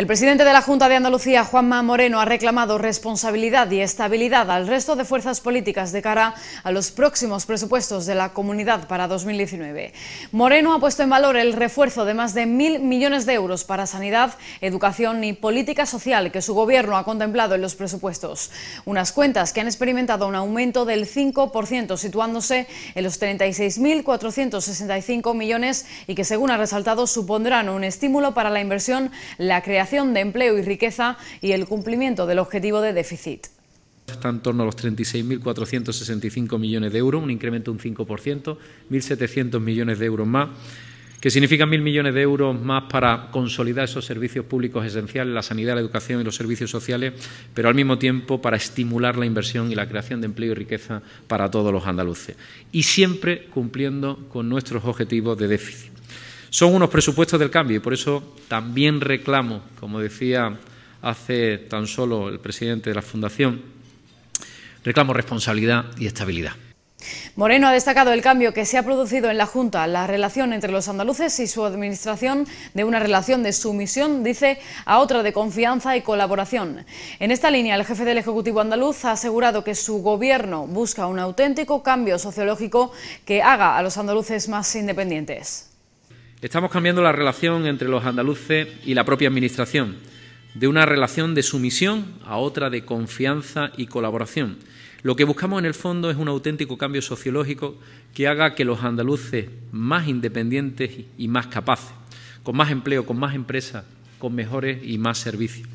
El presidente de la Junta de Andalucía, Juanma Moreno, ha reclamado responsabilidad y estabilidad al resto de fuerzas políticas de cara a los próximos presupuestos de la comunidad para 2019. Moreno ha puesto en valor el refuerzo de más de mil millones de euros para sanidad, educación y política social que su gobierno ha contemplado en los presupuestos. Unas cuentas que han experimentado un aumento del 5%, situándose en los 36.465 millones y que, según ha resaltado, supondrán un estímulo para la inversión, la creación de empleo y riqueza y el cumplimiento del objetivo de déficit. Está en torno a los 36.465 millones de euros, un incremento de un 5%, 1.700 millones de euros más que significa 1.000 millones de euros más para consolidar esos servicios públicos esenciales, la sanidad, la educación y los servicios sociales, pero al mismo tiempo para estimular la inversión y la creación de empleo y riqueza para todos los andaluces. Y siempre cumpliendo con nuestros objetivos de déficit. Son unos presupuestos del cambio y por eso también reclamo, como decía hace tan solo el presidente de la Fundación, reclamo responsabilidad y estabilidad. Moreno ha destacado el cambio que se ha producido en la Junta, la relación entre los andaluces y su administración, de una relación de sumisión, dice, a otra de confianza y colaboración. En esta línea, el jefe del Ejecutivo andaluz ha asegurado que su gobierno busca un auténtico cambio sociológico que haga a los andaluces más independientes. Estamos cambiando la relación entre los andaluces y la propia Administración, de una relación de sumisión a otra de confianza y colaboración. Lo que buscamos en el fondo es un auténtico cambio sociológico que haga que los andaluces más independientes y más capaces, con más empleo, con más empresas, con mejores y más servicios.